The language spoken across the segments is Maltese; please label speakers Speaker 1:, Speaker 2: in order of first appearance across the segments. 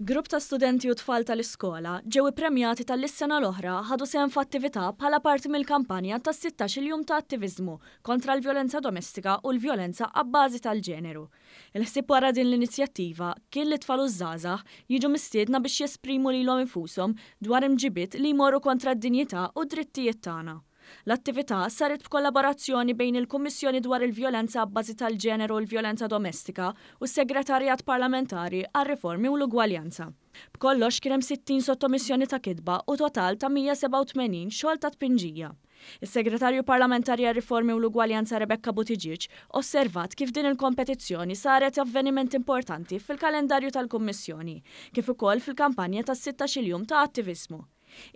Speaker 1: Grupp ta' studenti u tfal tal-iskola ġew premjati tal issena l-oħra ħadu sehem f'attività bħala parti mill-kampanja ta' 16 il-jum ta' attivizmu kontra l-vjolenza domestika u l-vjolenza għabbażi tal-ġeneru. Il-ħsib wara din l-inizjattiva kien li tfal uż-żgħażagħ jiġu mistiedna biex jesprimu lilhom infushom dwar imġibiet li jmorru kontra d-dinjità u drittijiet tagħna. L-attività saret b'kollaborazzjoni bejn il-Kummissjoni dwar il-Vjolenza bbażi tal-ġeneru u l-Vjolenza Domestika u s-Segretarjat Parlamentari għal riformi u l-Ugwaljanza. B'kollox kien hemm 60 sottomissjoni ta' kidba u total ta' 187 xogħol ta' tpinġija. Is-Segretarju Parlamentari għal Riformi u l-Ugwaljanza Rebecca Butiġiċ osservat kif din il-kompetizzjoni saret avveniment importanti fil-kalendarju tal-Kummissjoni, kif ukoll fil-kampanja tas-16 jum ta' attivismu.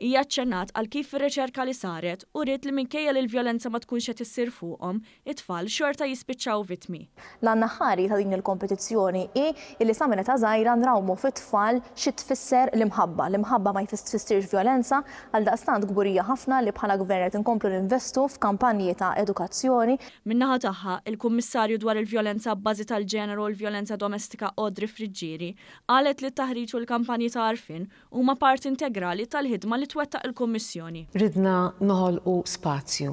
Speaker 1: Hija ċennat għal kif ir-riċerka li saret u rrit li minkejja li l violenza ma tkunx qed issir fuqhom, it-tfal xorta jispiċċaw vitmi.
Speaker 2: L-għanna ħari ta' din il-kompetizzjoni i li sa ta' żgħira nrawmu fit-tfal xi tfisser l-imħabba. L-imħabba ma jfissirx violenza għal daqstant gburija ħafna li bħala gvern qed inkomplu ninvestu f'kampanji ta' edukazzjoni.
Speaker 1: Min-naħa tagħha il-Kummissarju dwar il-vjolenza bbażi tal-ġeneru l-vjolenza domestika Odri Friġġieri qalet li t-taħriġ u l-kampanji ta' arfin huma part integrali tal hid il-ħidma li twettaq il-Kommissjoni.
Speaker 3: Ridna noħolqu spazju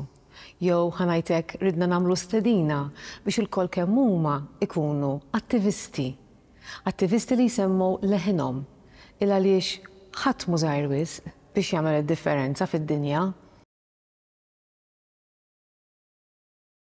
Speaker 3: jew ħanajtek ridna namlu stedina biex il-kol kemmuma ikunu attivisti. Attivisti li jisemmu leħinom il għaliex ħadd mużajr wis biex jagħmel id-differenza fid-dinja